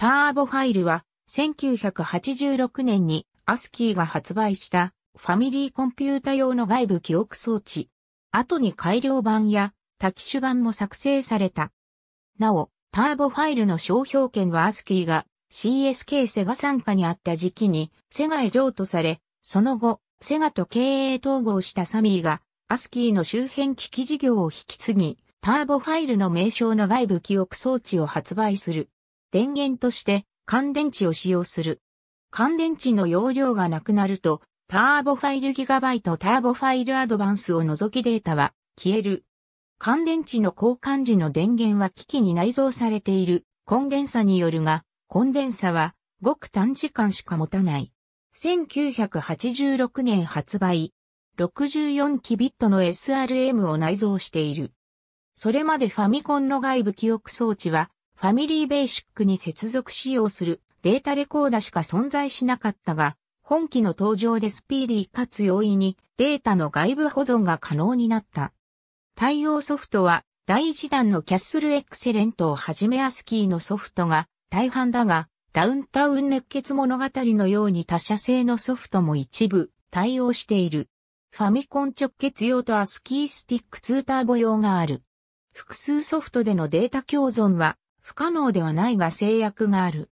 ターボファイルは1986年にアスキーが発売したファミリーコンピュータ用の外部記憶装置。後に改良版や多機種版も作成された。なお、ターボファイルの商標権はアスキーが CSK セガ参加にあった時期にセガへ譲渡され、その後、セガと経営統合したサミーがアスキーの周辺機器事業を引き継ぎ、ターボファイルの名称の外部記憶装置を発売する。電源として乾電池を使用する。乾電池の容量がなくなると、ターボファイルギガバイトターボファイルアドバンスを除きデータは消える。乾電池の交換時の電源は機器に内蔵されているコンデンサによるが、コンデンサはごく短時間しか持たない。1986年発売、64キビットの SRM を内蔵している。それまでファミコンの外部記憶装置はファミリーベーシックに接続使用するデータレコーダしか存在しなかったが、本機の登場でスピーディーかつ容易にデータの外部保存が可能になった。対応ソフトは第一弾のキャッスルエクセレントをはじめアスキーのソフトが大半だが、ダウンタウン熱血物語のように他社製のソフトも一部対応している。ファミコン直結用とアスキースティック2ターボ用がある。複数ソフトでのデータ共存は不可能ではないが制約がある。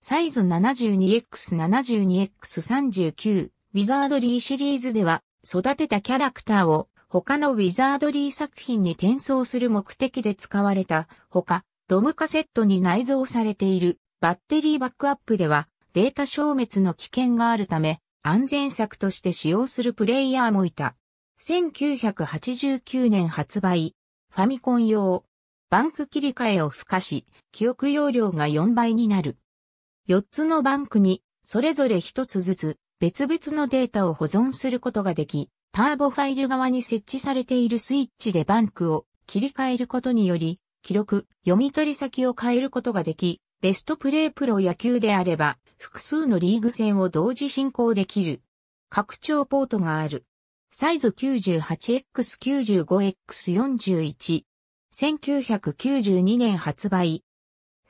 サイズ 72X72X39 ウィザードリーシリーズでは育てたキャラクターを他のウィザードリー作品に転送する目的で使われたほか、ロムカセットに内蔵されているバッテリーバックアップではデータ消滅の危険があるため安全策として使用するプレイヤーもいた。1989年発売、ファミコン用バンク切り替えを付加し、記憶容量が4倍になる。4つのバンクに、それぞれ1つずつ、別々のデータを保存することができ、ターボファイル側に設置されているスイッチでバンクを切り替えることにより、記録、読み取り先を変えることができ、ベストプレープロ野球であれば、複数のリーグ戦を同時進行できる。拡張ポートがある。サイズ 98X95X41。1992年発売。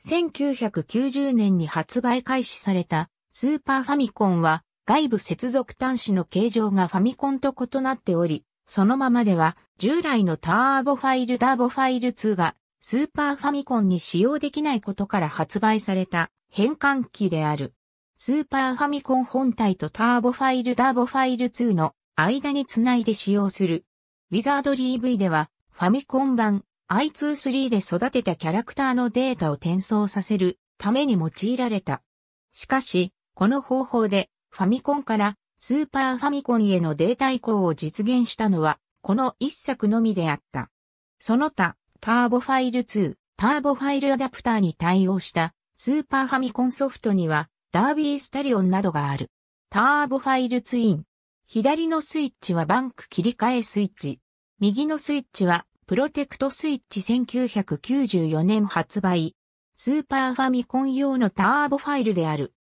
1990年に発売開始されたスーパーファミコンは外部接続端子の形状がファミコンと異なっており、そのままでは従来のターボファイルターボファイル2がスーパーファミコンに使用できないことから発売された変換機である。スーパーファミコン本体とターボファイルターボファイル2の間につないで使用する。ウィザードリー v ではファミコン版 I23 で育てたキャラクターのデータを転送させるために用いられた。しかし、この方法でファミコンからスーパーファミコンへのデータ移行を実現したのは、この一作のみであった。その他、ターボファイル2、ターボファイルアダプターに対応したスーパーファミコンソフトには、ダービースタリオンなどがある。ターボファイルツイン。左のスイッチはバンク切り替えスイッチ。右のスイッチはプロテクトスイッチ1994年発売。スーパーファミコン用のターボファイルである。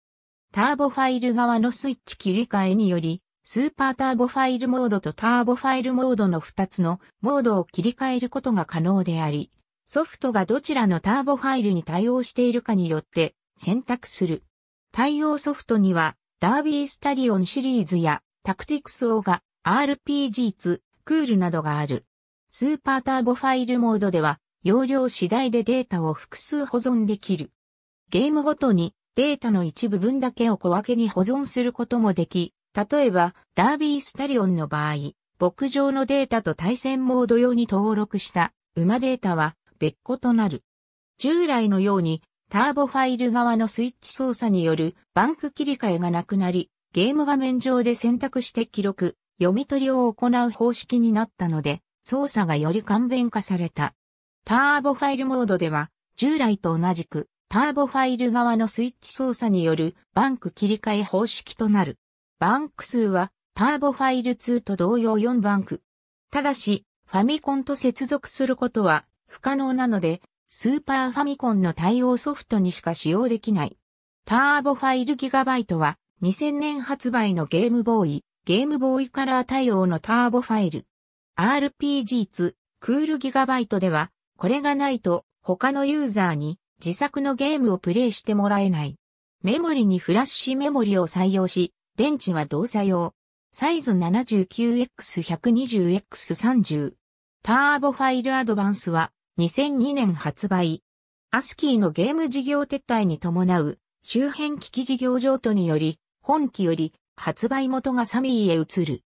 ターボファイル側のスイッチ切り替えにより、スーパーターボファイルモードとターボファイルモードの2つのモードを切り替えることが可能であり、ソフトがどちらのターボファイルに対応しているかによって選択する。対応ソフトには、ダービースタリオンシリーズやタクティクスオーガ、RPG2、クールなどがある。スーパーターボファイルモードでは、容量次第でデータを複数保存できる。ゲームごとにデータの一部分だけを小分けに保存することもでき、例えば、ダービースタリオンの場合、牧場のデータと対戦モード用に登録した馬データは別個となる。従来のように、ターボファイル側のスイッチ操作によるバンク切り替えがなくなり、ゲーム画面上で選択して記録、読み取りを行う方式になったので、操作がより簡便化された。ターボファイルモードでは、従来と同じく、ターボファイル側のスイッチ操作によるバンク切り替え方式となる。バンク数は、ターボファイル2と同様4バンク。ただし、ファミコンと接続することは不可能なので、スーパーファミコンの対応ソフトにしか使用できない。ターボファイルギガバイトは2000年発売のゲームボーイ、ゲームボーイカラー対応のターボファイル。RPG ツ、クールギガバイトでは、これがないと他のユーザーに自作のゲームをプレイしてもらえない。メモリにフラッシュメモリを採用し、電池は動作用。サイズ 79X120X30。ターボファイルアドバンスは2002年発売。アスキーのゲーム事業撤退に伴う周辺機器事業譲渡により、本機より発売元がサミーへ移る。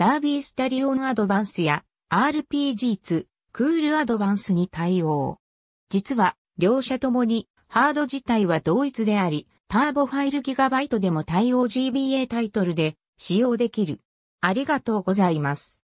ダービースタリオンアドバンスや RPG2 クールアドバンスに対応。実は、両社ともにハード自体は同一であり、ターボファイルギガバイトでも対応 GBA タイトルで使用できる。ありがとうございます。